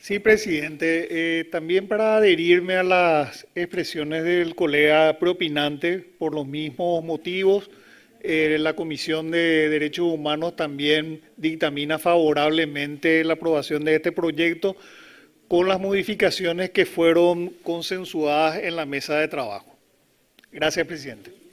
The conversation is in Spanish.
Sí, presidente. Eh, también para adherirme a las expresiones del colega propinante, por los mismos motivos, eh, la Comisión de Derechos Humanos también dictamina favorablemente la aprobación de este proyecto con las modificaciones que fueron consensuadas en la mesa de trabajo. Gracias, presidente.